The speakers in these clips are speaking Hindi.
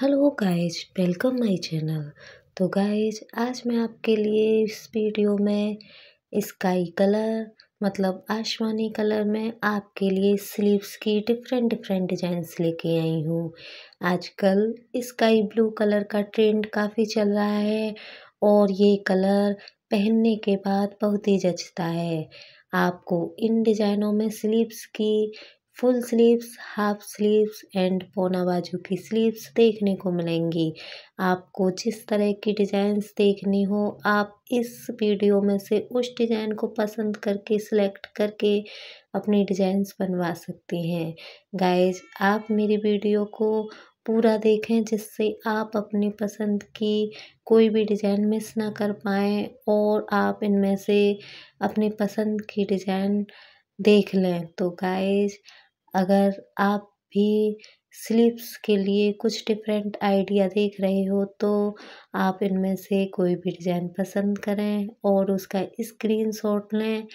hello guys welcome my channel तो गाइस आज मैं आपके लिए इस वीडियो में स्काई कलर मतलब आसमानी कलर में आपके लिए स्लीव्स की डिफरेंट डिफरेंट डिजाइंस लेके आई हूँ आजकल स्काई ब्लू कलर का ट्रेंड काफ़ी चल रहा है और ये कलर पहनने के बाद बहुत ही जचता है आपको इन डिज़ाइनों में स्लीव्स की full sleeves half sleeves and पौना बाजू की स्लीव्स देखने को मिलेंगी आपको जिस तरह की डिज़ाइंस देखनी हो आप इस वीडियो में से उस डिज़ाइन को पसंद करके सिलेक्ट करके अपनी डिज़ाइंस बनवा सकते हैं गाइज आप मेरी वीडियो को पूरा देखें जिससे आप अपनी पसंद की कोई भी डिज़ाइन मिस ना कर पाएँ और आप इनमें से अपनी पसंद की डिज़ाइन देख लें तो गाइज अगर आप भी स्लीप्स के लिए कुछ डिफरेंट आइडिया देख रहे हो तो आप इनमें से कोई भी डिज़ाइन पसंद करें और उसका स्क्रीनशॉट लें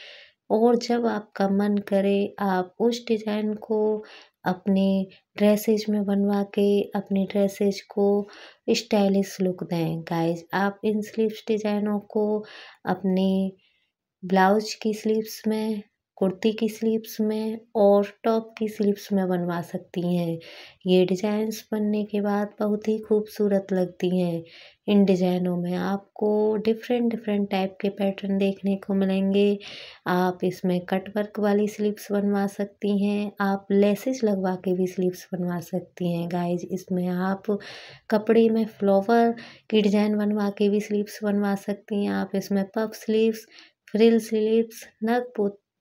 और जब आपका मन करे आप उस डिज़ाइन को अपने ड्रेसेज में बनवा के अपने ड्रेसेज को स्टाइलिश लुक दें गाइस आप इन स्लीव्स डिज़ाइनों को अपने ब्लाउज की स्लीव्स में कुर्ती की स्लीव्स में और टॉप की स्लीव्स में बनवा सकती हैं ये डिज़ाइंस बनने के बाद बहुत ही खूबसूरत लगती हैं इन डिज़ाइनों में आपको डिफरेंट डिफरेंट टाइप के पैटर्न देखने को मिलेंगे आप इसमें कट वर्क वाली स्लीव्स बनवा सकती हैं आप लेसेस लगवा के भी स्लीव्स बनवा सकती हैं गाइज इसमें आप कपड़े में फ्लावर की डिज़ाइन बनवा के भी स्लीव्स बनवा सकती हैं आप इसमें पफ स्लीव्स फ्रिल स्लीव्स नग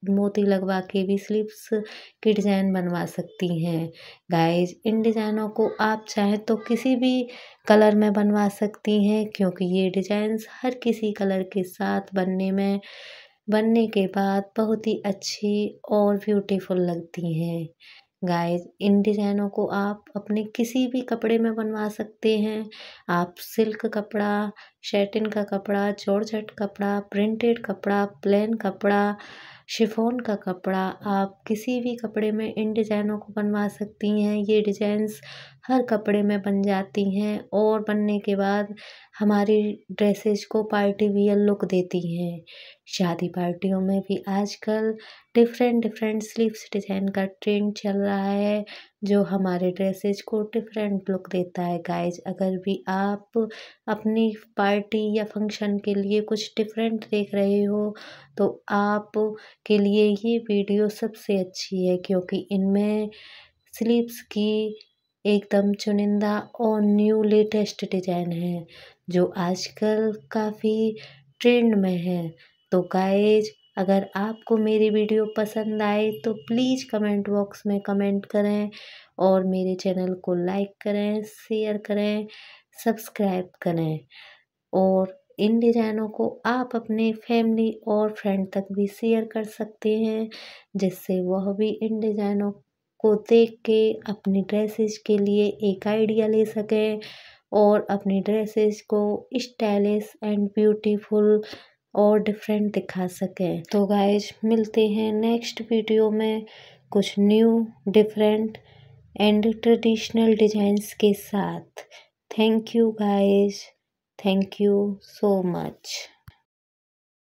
मोती लगवा के भी स्लीव्स की डिज़ाइन बनवा सकती हैं गाइज़ इन डिज़ाइनों को आप चाहें तो किसी भी कलर में बनवा सकती हैं क्योंकि ये डिज़ाइंस हर किसी कलर के साथ बनने में बनने के बाद बहुत ही अच्छी और ब्यूटीफुल लगती हैं गाइस इन डिज़ाइनों को आप अपने किसी भी कपड़े में बनवा सकते हैं आप सिल्क कपड़ा शेटिन का कपड़ा जॉर्जट कपड़ा प्रिंटेड कपड़ा प्लेन कपड़ा शिफोन का कपड़ा आप किसी भी कपड़े में इन डिज़ाइनों को बनवा सकती हैं ये डिज़ाइंस हर कपड़े में बन जाती हैं और बनने के बाद हमारी ड्रेसेस को पार्टी वियर लुक देती हैं शादी पार्टियों में भी आजकल डिफरेंट डिफरेंट स्लीव्स डिज़ाइन का ट्रेंड चल रहा है जो हमारे ड्रेसेज को डिफरेंट लुक देता है गाइज अगर भी आप अपनी पार्टी या फंक्शन के लिए कुछ डिफरेंट देख रहे हो तो आप के लिए ये वीडियो सबसे अच्छी है क्योंकि इनमें स्लीप्स की एकदम चुनिंदा और न्यू लेटेस्ट डिजाइन है जो आजकल काफ़ी ट्रेंड में है तो गाइज अगर आपको मेरी वीडियो पसंद आए तो प्लीज़ कमेंट बॉक्स में कमेंट करें और मेरे चैनल को लाइक करें शेयर करें सब्सक्राइब करें और इन डिज़ाइनों को आप अपने फैमिली और फ्रेंड तक भी शेयर कर सकते हैं जिससे वह भी इन डिज़ाइनों को देख के अपनी ड्रेसेस के लिए एक आइडिया ले सकें और अपनी ड्रेसेस को स्टाइलिश एंड ब्यूटीफुल और डिफरेंट दिखा सकें तो गाइज मिलते हैं नेक्स्ट वीडियो में कुछ new different and traditional designs के साथ thank you guys thank you so much